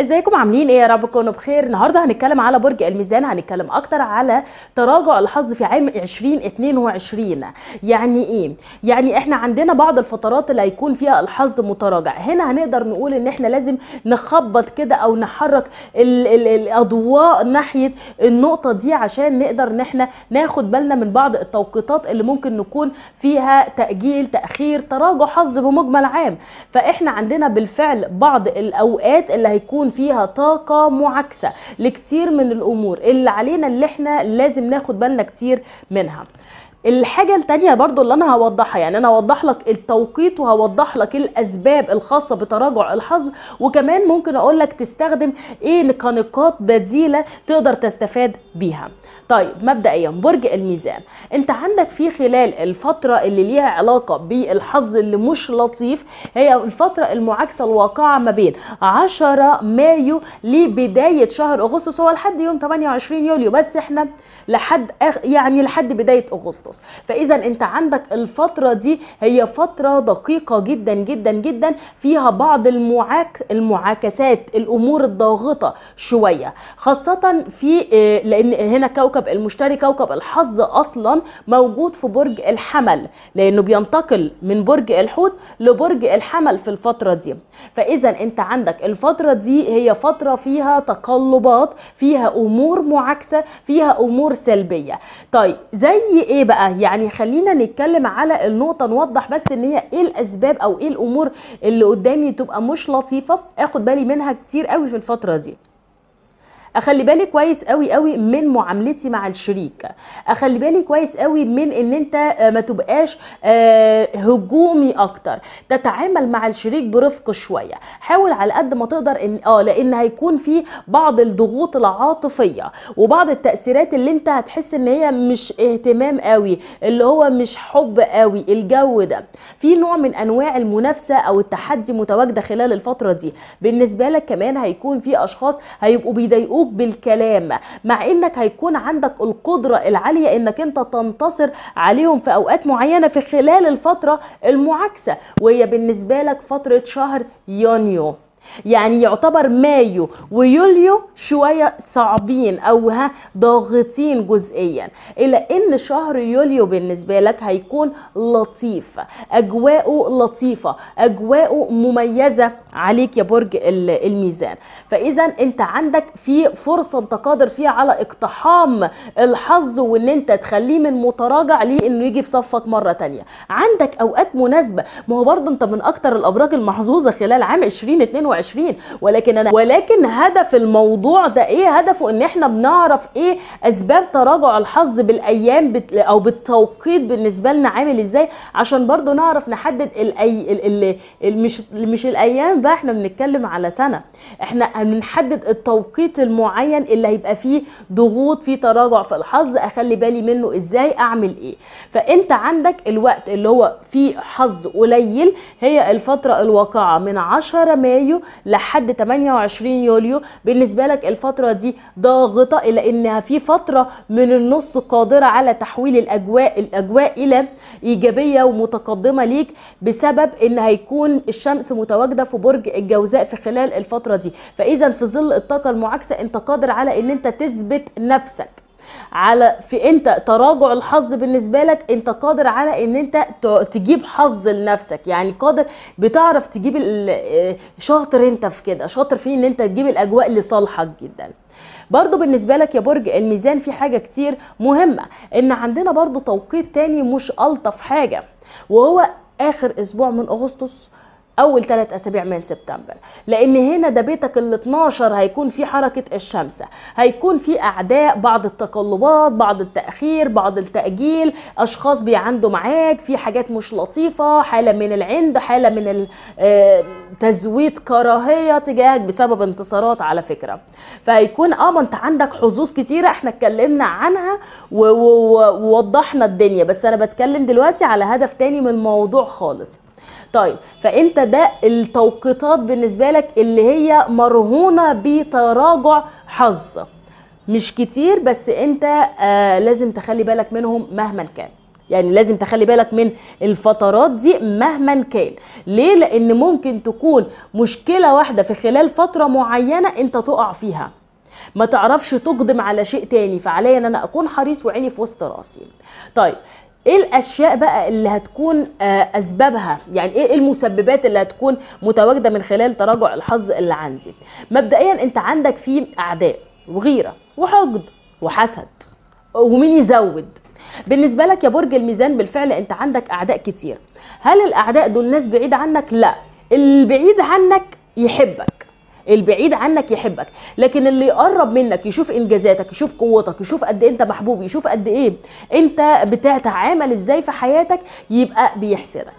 ازيكم عاملين ايه يا رب تكونوا بخير النهارده هنتكلم على برج الميزان هنتكلم اكتر على تراجع الحظ في عام 2022 يعني ايه يعني احنا عندنا بعض الفترات اللي هيكون فيها الحظ متراجع هنا هنقدر نقول ان احنا لازم نخبط كده او نحرك الـ الـ الاضواء ناحيه النقطه دي عشان نقدر ان احنا ناخد بالنا من بعض التوقيتات اللي ممكن نكون فيها تاجيل تاخير تراجع حظ بمجمل عام فاحنا عندنا بالفعل بعض الاوقات اللي هيكون بيكون فيها طاقه معاكسه لكتير من الامور اللي علينا اللي احنا لازم ناخد بالنا كتير منها الحاجه التانية برضو اللي انا هوضحها يعني انا هوضح لك التوقيت وهوضح لك الاسباب الخاصه بتراجع الحظ وكمان ممكن اقول لك تستخدم ايه كنقاط بديله تقدر تستفاد بيها طيب مبدئيا برج الميزان انت عندك في خلال الفتره اللي ليها علاقه بالحظ اللي مش لطيف هي الفتره المعاكسه الواقعه ما بين 10 مايو لبدايه شهر اغسطس هو لحد يوم 28 يوليو بس احنا لحد يعني لحد بدايه اغسطس خالص فاذا انت عندك الفتره دي هي فتره دقيقه جدا جدا جدا فيها بعض المعاك المعاكسات الامور الضاغطه شويه خاصه في آه، لان هنا كوكب المشتري كوكب الحظ اصلا موجود في برج الحمل لانه بينتقل من برج الحوت لبرج الحمل في الفتره دي فاذا انت عندك الفتره دي هي فتره فيها تقلبات فيها امور معاكسه فيها امور سلبيه طيب زي ايه بقى بقى يعني خلينا نتكلم على النقطه نوضح بس ان هي ايه الاسباب او ايه الامور اللي قدامي تبقى مش لطيفه اخد بالي منها كتير قوي في الفتره دي اخلي بالي كويس قوي قوي من معاملتي مع الشريك اخلي بالي كويس قوي من ان انت آه، ما تبقاش آه، هجومي اكتر تتعامل مع الشريك برفق شويه حاول على قد ما تقدر ان اه لان هيكون في بعض الضغوط العاطفيه وبعض التاثيرات اللي انت هتحس ان هي مش اهتمام قوي اللي هو مش حب قوي الجو ده في نوع من انواع المنافسه او التحدي متواجده خلال الفتره دي بالنسبه لك كمان هيكون في اشخاص هيبقوا بيضايقوك يضايقوك بالكلام مع انك هيكون عندك القدرة العالية انك انت تنتصر عليهم في اوقات معينة في خلال الفترة المعاكسة وهي بالنسبة لك فترة شهر يونيو يعني يعتبر مايو ويوليو شويه صعبين او ها ضاغطين جزئيا الا ان شهر يوليو بالنسبه لك هيكون لطيف اجواءه لطيفه اجواءه مميزه عليك يا برج الميزان فاذا انت عندك في فرصه انت قادر فيها على اقتحام الحظ وان انت تخليه من متراجع ليه انه يجي في صفك مره تانية عندك اوقات مناسبه ما هو برضه انت من اكتر الابراج المحظوظه خلال عام 2022 ولكن انا ولكن هدف الموضوع ده ايه هدفه ان احنا بنعرف ايه اسباب تراجع الحظ بالايام بت... او بالتوقيت بالنسبه لنا عامل ازاي عشان برضه نعرف نحدد الاي... ال... ال... ال... مش مش الايام الكلام ده احنا بنتكلم على سنة احنا بنحدد التوقيت المعين اللي هيبقى فيه ضغوط فيه تراجع في الحظ اخلي بالي منه ازاي اعمل ايه فانت عندك الوقت اللي هو فيه حظ قليل هي الفترة الواقعة من 10 مايو لحد 28 يوليو بالنسبة لك الفترة دي ضاغطة الا انها في فترة من النص قادرة على تحويل الاجواء الاجواء الى ايجابية ومتقدمة ليك بسبب ان هيكون الشمس متواجدة في برج الجوزاء في خلال الفتره دي فاذا في ظل الطاقه المعاكسه انت قادر على ان انت تثبت نفسك على في انت تراجع الحظ بالنسبه لك انت قادر على ان انت تجيب حظ لنفسك يعني قادر بتعرف تجيب آه، شاطر انت في كده شاطر في ان انت تجيب الاجواء لصالحك جدا برضو بالنسبة لك يا برج الميزان في حاجة كتير مهمة ان عندنا برضو توقيت تاني مش ألطف حاجة وهو آخر أسبوع من أغسطس اول ثلاث اسابيع من سبتمبر لان هنا ده بيتك ال 12 هيكون في حركه الشمس هيكون في اعداء بعض التقلبات بعض التاخير بعض التاجيل اشخاص بيعندوا معاك في حاجات مش لطيفه حاله من العند حاله من آه، تزويد كراهيه تجاهك بسبب انتصارات على فكره فهيكون اه ما انت عندك حظوظ كتيره احنا اتكلمنا عنها ووضحنا الدنيا بس انا بتكلم دلوقتي على هدف تاني من موضوع خالص طيب فانت ده التوقيتات بالنسبه لك اللي هي مرهونه بتراجع حظ مش كتير بس انت آه لازم تخلي بالك منهم مهما كان يعني لازم تخلي بالك من الفترات دي مهما كان ليه لان ممكن تكون مشكله واحده في خلال فتره معينه انت تقع فيها ما تعرفش تقدم على شيء تاني فعليا ان انا اكون حريص وعيني في وسط راسي طيب ايه الاشياء بقى اللي هتكون آه، اسبابها يعني ايه المسببات اللي هتكون متواجده من خلال تراجع الحظ اللي عندي مبدئيا انت عندك فيه اعداء وغيره وحقد وحسد ومين يزود بالنسبه لك يا برج الميزان بالفعل انت عندك اعداء كتير هل الاعداء دول ناس بعيد عنك لا البعيد عنك يحبك البعيد عنك يحبك لكن اللي يقرب منك يشوف انجازاتك يشوف قوتك يشوف قد ايه انت محبوب يشوف قد ايه انت بتتعامل ازاي في حياتك يبقى بيحسدك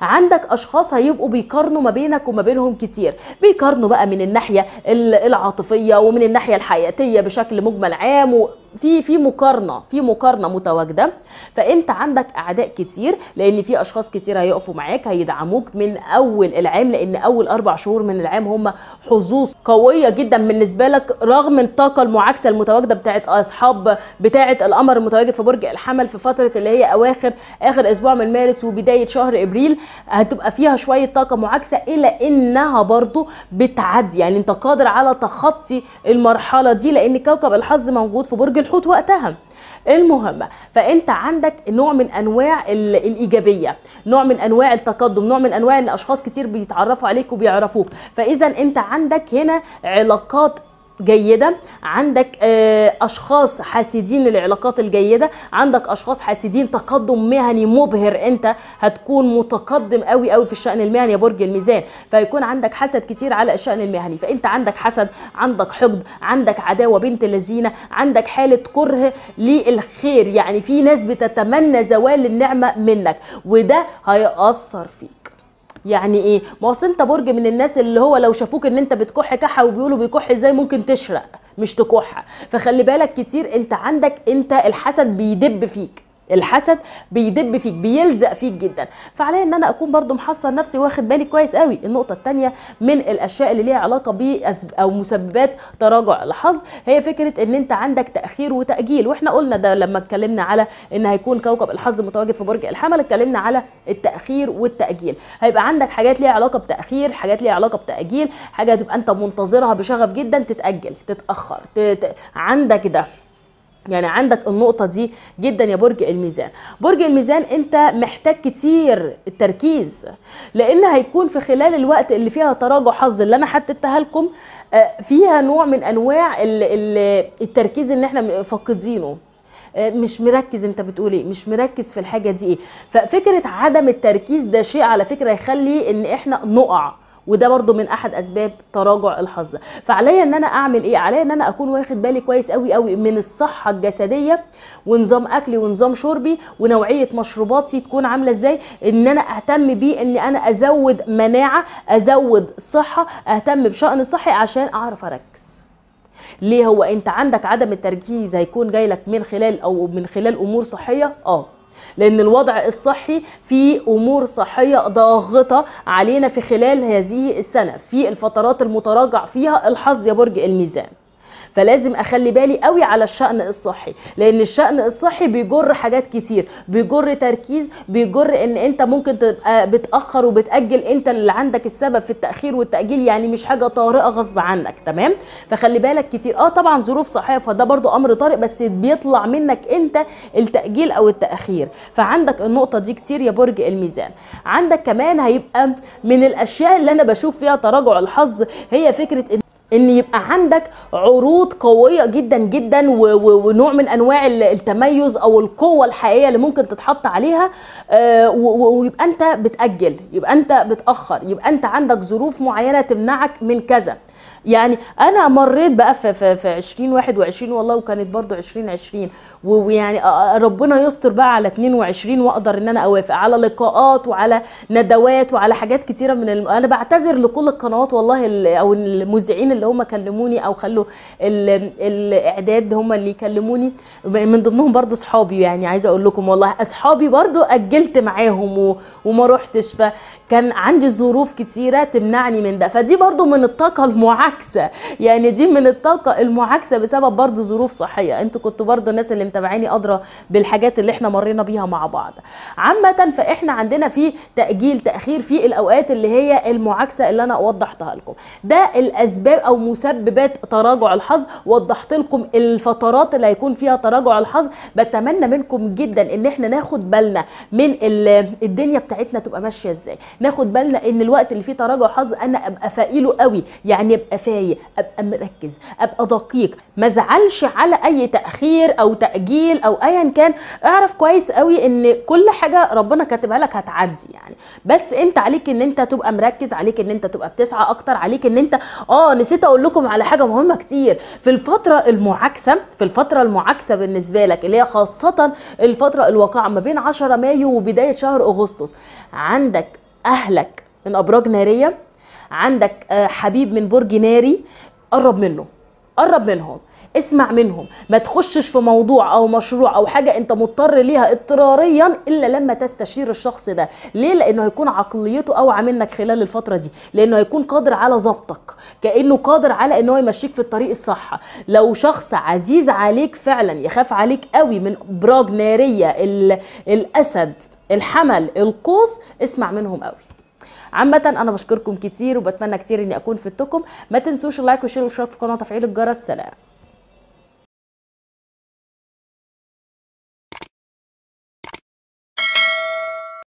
عندك اشخاص هيبقوا بيقارنوا ما بينك وما بينهم كتير بيقارنوا بقى من الناحيه العاطفيه ومن الناحيه الحياتيه بشكل مجمل عام في في مقارنه في مقارنه متواجده فانت عندك اعداء كتير لان في اشخاص كتير هيقفوا معاك هيدعموك من اول العام لان اول اربع شهور من العام هم حظوظ قويه جدا بالنسبه لك رغم الطاقه المعاكسه المتواجده بتاعه اصحاب بتاعه القمر المتواجد في برج الحمل في فتره اللي هي اواخر اخر اسبوع من مارس وبدايه شهر ابريل هتبقى فيها شويه طاقه معاكسه الا انها برضو بتعدي يعني انت قادر على تخطي المرحله دي لان كوكب الحظ موجود في برج الحوت وقتها المهم فانت عندك نوع من انواع الايجابيه نوع من انواع التقدم نوع من انواع ان اشخاص كتير بيتعرفوا عليك وبيعرفوك فاذا انت عندك هنا علاقات جيده عندك آه، اشخاص حاسدين للعلاقات الجيده عندك اشخاص حاسدين تقدم مهني مبهر انت هتكون متقدم قوي قوي في الشان المهني يا برج الميزان فيكون عندك حسد كتير على الشان المهني فانت عندك حسد عندك حقد عندك عداوه بنت لذينه عندك حاله كره للخير يعني في ناس بتتمنى زوال النعمه منك وده هيأثر فيك يعني ايه ما اصل انت برج من الناس اللي هو لو شافوك ان انت بتكح كحه وبيقولوا بيكح ازاي ممكن تشرق مش تكح فخلي بالك كتير انت عندك انت الحسد بيدب فيك الحسد بيدب فيك بيلزق فيك جدا فعليا ان انا اكون برضو محصن نفسي واخد بالي كويس قوي النقطه الثانيه من الاشياء اللي ليها علاقه ب او مسببات تراجع الحظ هي فكره ان انت عندك تاخير وتاجيل واحنا قلنا ده لما اتكلمنا على ان هيكون كوكب الحظ متواجد في برج الحمل اتكلمنا على التاخير والتاجيل هيبقى عندك حاجات ليها علاقه بتاخير حاجات ليها علاقه بتاجيل حاجه تبقى انت منتظرها بشغف جدا تتاجل تتاخر تت... عندك ده يعني عندك النقطة دي جدا يا برج الميزان برج الميزان انت محتاج كتير التركيز لان هيكون في خلال الوقت اللي فيها تراجع حظ اللي انا حددتها لكم آه، فيها نوع من انواع التركيز اللي احنا فاقدينه آه، مش مركز انت بتقول ايه مش مركز في الحاجه دي ايه ففكره عدم التركيز ده شيء على فكره يخلي ان احنا نقع وده برضو من احد اسباب تراجع الحظ فعليا ان انا اعمل ايه عليا ان انا اكون واخد بالي كويس قوي قوي من الصحه الجسديه ونظام اكلي ونظام شربي ونوعيه مشروباتي تكون عامله ازاي ان انا اهتم بيه ان انا ازود مناعه ازود صحه اهتم بشان الصحي عشان اعرف اركز ليه هو انت عندك عدم التركيز هيكون جاي لك من خلال او من خلال امور صحيه اه لان الوضع الصحي في امور صحيه ضاغطه علينا في خلال هذه السنه في الفترات المتراجع فيها الحظ يا برج الميزان فلازم اخلي بالي قوي على الشأن الصحي لان الشأن الصحي بيجر حاجات كتير بيجر تركيز بيجر ان انت ممكن تبقى بتاخر وبتاجل انت اللي عندك السبب في التاخير والتاجيل يعني مش حاجه طارئه غصب عنك تمام فخلي بالك كتير اه طبعا ظروف صحيه فده برضو امر طارئ بس بيطلع منك انت التاجيل او التاخير فعندك النقطه دي كتير يا برج الميزان عندك كمان هيبقى من الاشياء اللي انا بشوف فيها تراجع الحظ هي فكره ان ان يبقى عندك عروض قويه جدا جدا ونوع من انواع التميز او القوه الحقيقيه اللي ممكن تتحط عليها آه، ويبقى انت بتاجل يبقى انت بتاخر يبقى انت عندك ظروف معينه تمنعك من كذا يعني انا مريت بقى في في, في 2021 والله وكانت برضو 2020 ويعني ربنا يستر بقى على 22 واقدر ان انا اوافق على لقاءات وعلى ندوات وعلى حاجات كتيره من الم... انا بعتذر لكل القنوات والله او المذيعين اللي هم كلموني او خلوا ال... الاعداد هم اللي يكلموني من ضمنهم برضو اصحابي يعني عايزه اقول لكم والله اصحابي برضو اجلت معاهم و... وما رحتش فكان عندي ظروف كتيره تمنعني من ده فدي برضو من الطاقه المعاكسه المعاكسه يعني دي من الطاقه المعاكسه بسبب برضه ظروف صحيه انتوا كنتوا برضه الناس اللي متابعيني ادرى بالحاجات اللي احنا مرينا بيها مع بعض عامه فاحنا عندنا في تاجيل تاخير في الاوقات اللي هي المعاكسه اللي انا وضحتها لكم ده الاسباب او مسببات تراجع الحظ وضحت لكم الفترات اللي هيكون فيها تراجع الحظ بتمنى منكم جدا ان احنا ناخد بالنا من الدنيا بتاعتنا تبقى ماشيه ازاي ناخد بالنا ان الوقت اللي فيه تراجع حظ انا ابقى فائله قوي يعني ابقى فايق ابقى مركز ابقى دقيق ما ازعلش على اي تاخير او تاجيل او ايا كان اعرف كويس قوي ان كل حاجه ربنا كاتبها لك هتعدي يعني بس انت عليك ان انت تبقى مركز عليك ان انت تبقى بتسعى اكتر عليك ان انت اه نسيت اقول لكم على حاجه مهمه كتير في الفتره المعاكسه في الفتره المعاكسه بالنسبه لك اللي هي خاصه الفتره الواقعه ما بين 10 مايو وبدايه شهر اغسطس عندك اهلك من ابراج ناريه عندك آه، حبيب من برج ناري قرب منه قرب منهم اسمع منهم ما تخشش في موضوع او مشروع او حاجه انت مضطر ليها اضطراريا الا لما تستشير الشخص ده ليه لانه هيكون عقليته اوعى منك خلال الفتره دي لانه هيكون قادر على ظبطك كانه قادر على ان هو يمشيك في الطريق الصح لو شخص عزيز عليك فعلا يخاف عليك قوي من ابراج ناريه الاسد الحمل القوس اسمع منهم قوي عامه انا بشكركم كتير وبتمنى كتير اني اكون فدتكم ما تنسوش اللايك والشير والاشتراك في القناه وتفعيل الجرس سلام